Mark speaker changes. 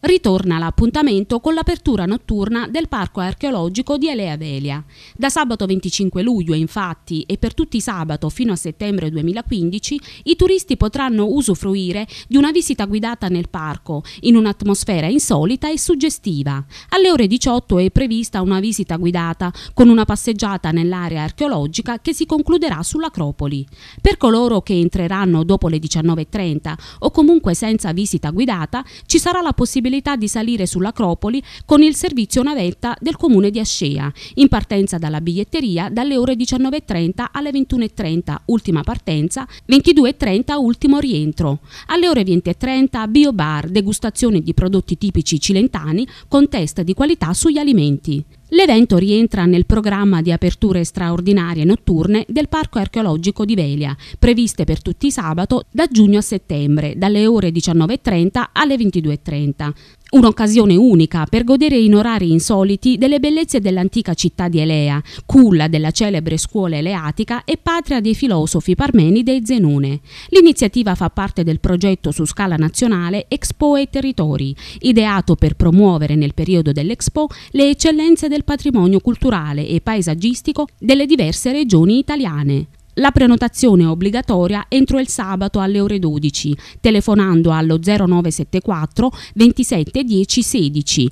Speaker 1: ritorna l'appuntamento con l'apertura notturna del Parco Archeologico di Elea Velia. Da sabato 25 luglio, infatti, e per tutti i sabato fino a settembre 2015, i turisti potranno usufruire di una visita guidata nel parco, in un'atmosfera insolita e suggestiva. Alle ore 18 è prevista una visita guidata con una passeggiata nell'area archeologica che si concluderà sull'Acropoli. Per coloro che entreranno dopo le 19.30 o comunque senza visita guidata, ci sarà la possibilità possibilità di salire sull'Acropoli con il servizio navetta del comune di Ascea, in partenza dalla biglietteria dalle ore 19.30 alle 21.30, ultima partenza, 22.30 ultimo rientro. Alle ore 20.30 Bio Bar, degustazione di prodotti tipici cilentani con test di qualità sugli alimenti. L'evento rientra nel programma di aperture straordinarie notturne del Parco archeologico di Velia, previste per tutti i sabato da giugno a settembre, dalle ore 19.30 alle 22.30. Un'occasione unica per godere in orari insoliti delle bellezze dell'antica città di Elea, culla della celebre scuola eleatica e patria dei filosofi parmenide e Zenone. L'iniziativa fa parte del progetto su scala nazionale Expo e Territori, ideato per promuovere nel periodo dell'Expo le eccellenze del patrimonio culturale e paesaggistico delle diverse regioni italiane. La prenotazione è obbligatoria entro il sabato alle ore 12, telefonando allo 0974 27 10 16